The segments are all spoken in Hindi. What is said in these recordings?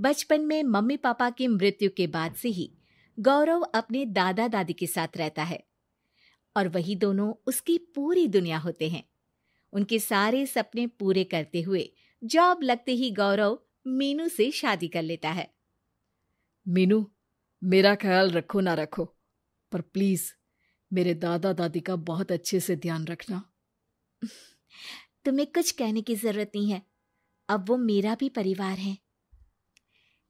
बचपन में मम्मी पापा की मृत्यु के बाद से ही गौरव अपने दादा दादी के साथ रहता है और वही दोनों उसकी पूरी दुनिया होते हैं उनके सारे सपने पूरे करते हुए जॉब लगते ही गौरव मीनू से शादी कर लेता है मीनू मेरा ख्याल रखो ना रखो पर प्लीज मेरे दादा दादी का बहुत अच्छे से ध्यान रखना तुम्हें कुछ कहने की जरूरत नहीं है अब वो मेरा भी परिवार है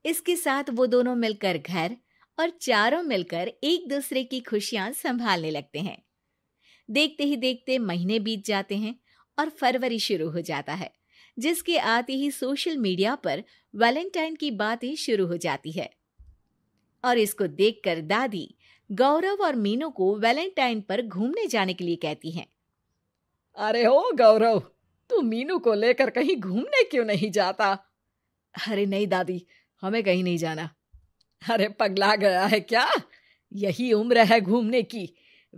इसके साथ वो दोनों मिलकर घर और चारों मिलकर एक दूसरे की खुशियां संभालने लगते हैं देखते ही देखते महीने बीत जाते हैं और फरवरी शुरू हो जाता है जिसके आते ही सोशल मीडिया पर वैलेंटाइन की बातें शुरू हो जाती है और इसको देखकर दादी गौरव और मीनू को वैलेंटाइन पर घूमने जाने के लिए कहती हैं अरे हो गौरव तू मीनू को लेकर कहीं घूमने क्यों नहीं जाता अरे नहीं दादी हमें कहीं नहीं जाना अरे पगला गया है क्या यही उम्र है घूमने की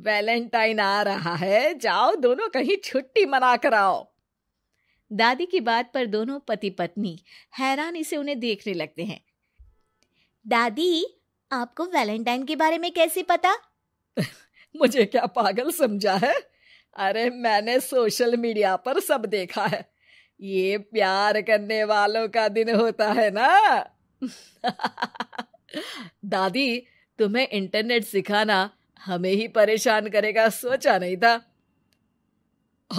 वैलेंटाइन आ रहा है जाओ दोनों कहीं छुट्टी मना कर आओ दादी की बात पर दोनों पति पत्नी हैरानी से उन्हें देखने लगते हैं दादी आपको वैलेंटाइन के बारे में कैसे पता मुझे क्या पागल समझा है अरे मैंने सोशल मीडिया पर सब देखा है ये प्यार करने वालों का दिन होता है ना दादी तुम्हें इंटरनेट सिखाना हमें ही परेशान करेगा सोचा नहीं था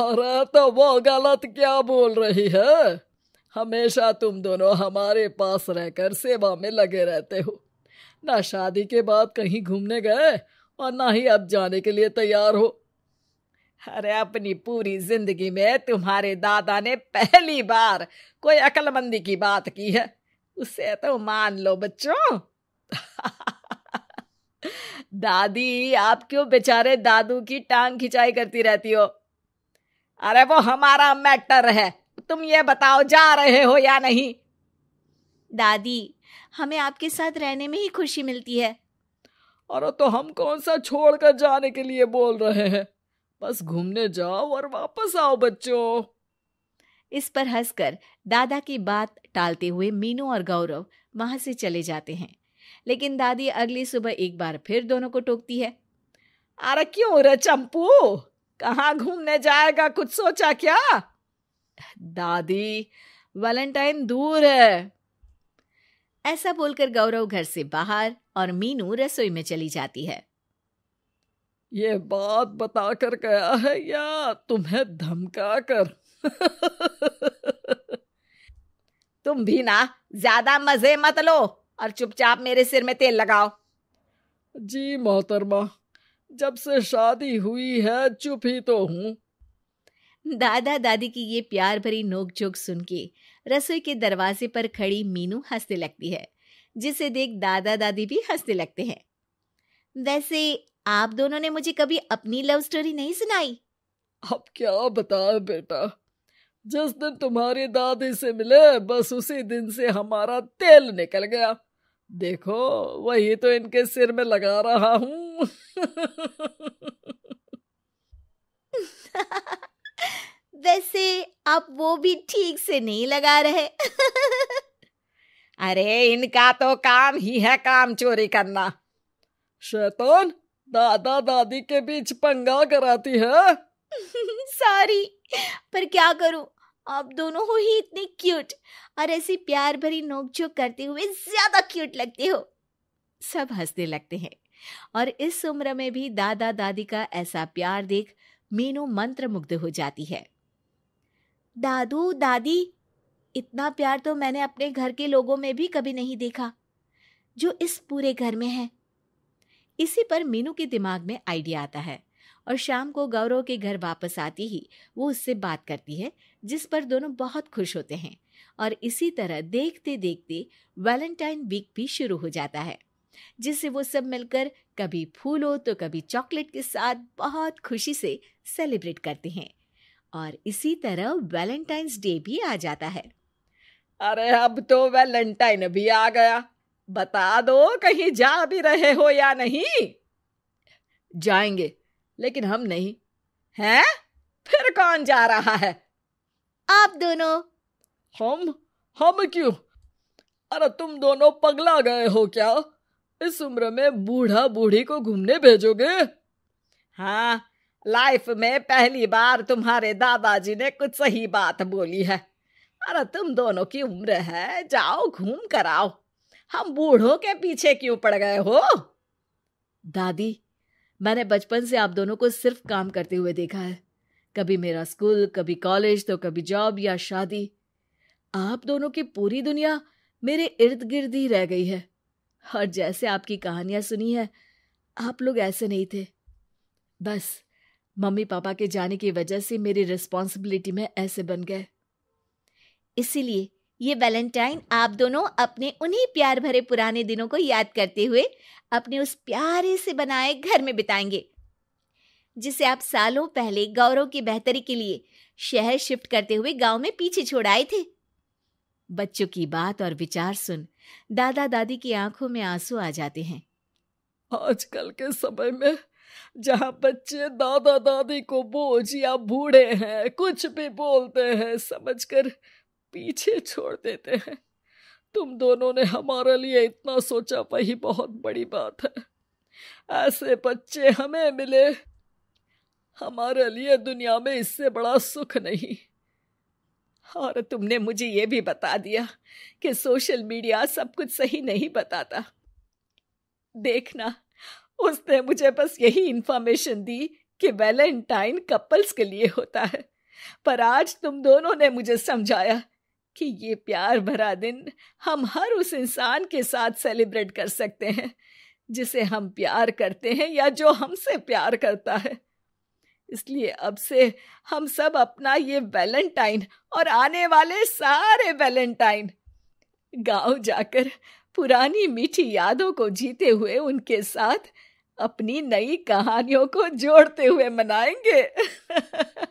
अरे तो वो गलत क्या बोल रही है हमेशा तुम दोनों हमारे पास रहकर सेवा में लगे रहते हो ना शादी के बाद कहीं घूमने गए और ना ही अब जाने के लिए तैयार हो अरे अपनी पूरी जिंदगी में तुम्हारे दादा ने पहली बार कोई अकलमंदी की बात की है उसे तो मान लो बच्चों दादी आप क्यों बेचारे दादू की टांग खिंचाई करती रहती हो अरे वो हमारा मैटर है तुम ये बताओ जा रहे हो या नहीं दादी हमें आपके साथ रहने में ही खुशी मिलती है अरे तो हम कौन सा छोड़कर जाने के लिए बोल रहे हैं बस घूमने जाओ और वापस आओ बच्चों इस पर हंसकर दादा की बात टालते हुए मीनू और गौरव वहां से चले जाते हैं लेकिन दादी अगली सुबह एक बार फिर दोनों को टोकती है अरे क्यों रे चंपू कहाँ घूमने जाएगा कुछ सोचा क्या दादी वैलेंटाइन दूर है ऐसा बोलकर गौरव घर से बाहर और मीनू रसोई में चली जाती है ये बात बताकर गया है या तुम्हें धमका कर तुम भी ना ज्यादा मजे मत लो और चुपचाप मेरे सिर में तेल लगाओ जी मोहतरमा जब से शादी हुई है चुप ही तो हूँ दादा दादी की ये प्यार भरी नोकझोंक सुन के रसोई के दरवाजे पर खड़ी मीनू हंसने लगती है जिसे देख दादा दादी भी हंसने लगते हैं वैसे आप दोनों ने मुझे कभी अपनी लव स्टोरी नहीं सुनाई अब क्या बताओ बेटा जिस दिन तुम्हारी दादी से मिले बस उसी दिन से हमारा तेल निकल गया देखो वही तो इनके सिर में लगा रहा हूं वैसे आप वो भी ठीक से नहीं लगा रहे अरे इनका तो काम ही है काम चोरी करना शैतान दादा दादी के बीच पंगा कराती है सॉरी पर क्या करूं आप दोनों हो ही इतने क्यूट और ऐसी प्यार भरी नोकझोंक करते हुए ज्यादा क्यूट लगते हो सब हंसने लगते हैं और इस उम्र में भी दादा दादी का ऐसा प्यार देख मीनू मंत्र मुग्ध हो जाती है दादू दादी इतना प्यार तो मैंने अपने घर के लोगों में भी कभी नहीं देखा जो इस पूरे घर में है इसी पर मीनू के दिमाग में आइडिया आता है और शाम को गौरव के घर वापस आती ही वो उससे बात करती है जिस पर दोनों बहुत खुश होते हैं और इसी तरह देखते देखते वैलेंटाइन वीक भी शुरू हो जाता है जिससे वो सब मिलकर कभी फूलों तो कभी चॉकलेट के साथ बहुत खुशी से सेलिब्रेट करते हैं और इसी तरह वैलेंटाइंस डे भी आ जाता है अरे अब तो वैलेंटाइन भी आ गया बता दो कहीं जा भी रहे हो या नहीं जाएंगे लेकिन हम नहीं हैं फिर कौन जा रहा है आप दोनों हम हम क्यों अरे तुम दोनों पगला गए हो क्या इस उम्र में बूढ़ा बूढ़ी को घूमने भेजोगे हाँ लाइफ में पहली बार तुम्हारे दादाजी ने कुछ सही बात बोली है अरे तुम दोनों की उम्र है जाओ घूम कर आओ हम बूढ़ों के पीछे क्यों पड़ गए हो दादी मैंने बचपन से आप दोनों को सिर्फ काम करते हुए देखा है कभी मेरा स्कूल कभी कॉलेज तो कभी जॉब या शादी आप दोनों की पूरी दुनिया मेरे इर्द गिर्द ही रह गई है और जैसे आपकी कहानियां सुनी है आप लोग ऐसे नहीं थे बस मम्मी पापा के जाने की वजह से मेरी रिस्पॉन्सिबिलिटी में ऐसे बन गए इसीलिए ये वैलेंटाइन आप दोनों अपने उन्हीं प्यार भरे पुराने दिनों को याद करते हुए अपने उस प्यारे से बनाए घर में बिताएंगे जिसे आप सालों पहले गौरव की बेहतरी के लिए शहर शिफ्ट करते हुए गांव में पीछे छोड़ आए थे बच्चों की बात और विचार सुन दादा दादी की आंखों में आंसू आ जाते हैं आजकल के समय में जहाँ बच्चे दादा दादी को बोझ या बूढ़े हैं कुछ भी बोलते हैं समझकर पीछे छोड़ देते हैं तुम दोनों ने हमारे लिए इतना सोचा वही बहुत बड़ी बात है ऐसे बच्चे हमें मिले हमारे लिए दुनिया में इससे बड़ा सुख नहीं और तुमने मुझे ये भी बता दिया कि सोशल मीडिया सब कुछ सही नहीं बताता देखना उसने मुझे बस यही इन्फॉर्मेशन दी कि वैलेंटाइन कपल्स के लिए होता है पर आज तुम दोनों ने मुझे समझाया कि ये प्यार भरा दिन हम हर उस इंसान के साथ सेलिब्रेट कर सकते हैं जिसे हम प्यार करते हैं या जो हमसे प्यार करता है इसलिए अब से हम सब अपना ये वैलेंटाइन और आने वाले सारे वैलेंटाइन गांव जाकर पुरानी मीठी यादों को जीते हुए उनके साथ अपनी नई कहानियों को जोड़ते हुए मनाएंगे